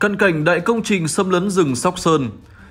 Cận cảnh đại công trình xâm lấn rừng Sóc Sơn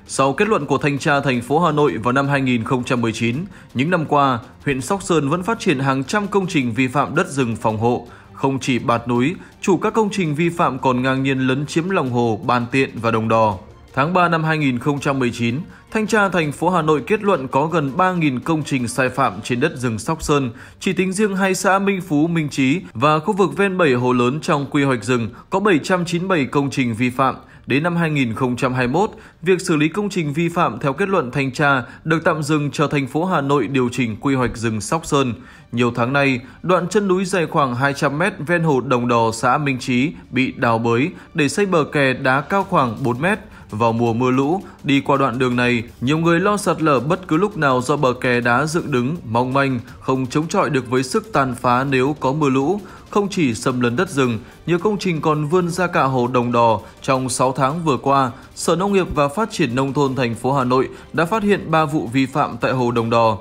Sau kết luận của thanh tra thành phố Hà Nội vào năm 2019, những năm qua, huyện Sóc Sơn vẫn phát triển hàng trăm công trình vi phạm đất rừng phòng hộ. Không chỉ bạt núi, chủ các công trình vi phạm còn ngang nhiên lấn chiếm lòng hồ, bàn tiện và đồng đò. Tháng 3 năm 2019, Thanh tra thành phố Hà Nội kết luận có gần 3.000 công trình sai phạm trên đất rừng Sóc Sơn, chỉ tính riêng hai xã Minh Phú, Minh Trí và khu vực ven bảy hồ lớn trong quy hoạch rừng có 797 công trình vi phạm. Đến năm 2021, việc xử lý công trình vi phạm theo kết luận thanh tra được tạm dừng chờ thành phố Hà Nội điều chỉnh quy hoạch rừng Sóc Sơn. Nhiều tháng nay, đoạn chân núi dài khoảng 200 m ven hồ Đồng Đò, xã Minh Trí bị đào bới để xây bờ kè đá cao khoảng 4 mét vào mùa mưa lũ, đi qua đoạn đường này, nhiều người lo sạt lở bất cứ lúc nào do bờ kè đá dựng đứng, mong manh, không chống chọi được với sức tàn phá nếu có mưa lũ. Không chỉ xâm lấn đất rừng, nhiều công trình còn vươn ra cả hồ Đồng Đò. Trong 6 tháng vừa qua, Sở Nông nghiệp và Phát triển Nông thôn thành phố Hà Nội đã phát hiện 3 vụ vi phạm tại hồ Đồng Đò.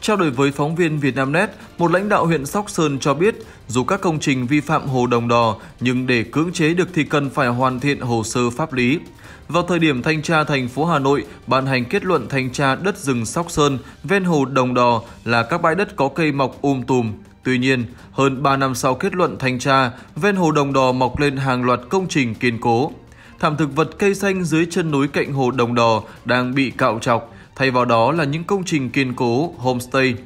Trao đổi với phóng viên Vietnamnet, một lãnh đạo huyện Sóc Sơn cho biết, dù các công trình vi phạm hồ Đồng Đò, nhưng để cưỡng chế được thì cần phải hoàn thiện hồ sơ pháp lý. Vào thời điểm thanh tra thành phố Hà Nội ban hành kết luận thanh tra đất rừng Sóc Sơn ven hồ Đồng Đò là các bãi đất có cây mọc um tùm. Tuy nhiên, hơn 3 năm sau kết luận thanh tra, ven hồ Đồng Đò mọc lên hàng loạt công trình kiên cố. Thảm thực vật cây xanh dưới chân núi cạnh hồ Đồng Đò đang bị cạo trọc, Thay vào đó là những công trình kiên cố, homestay,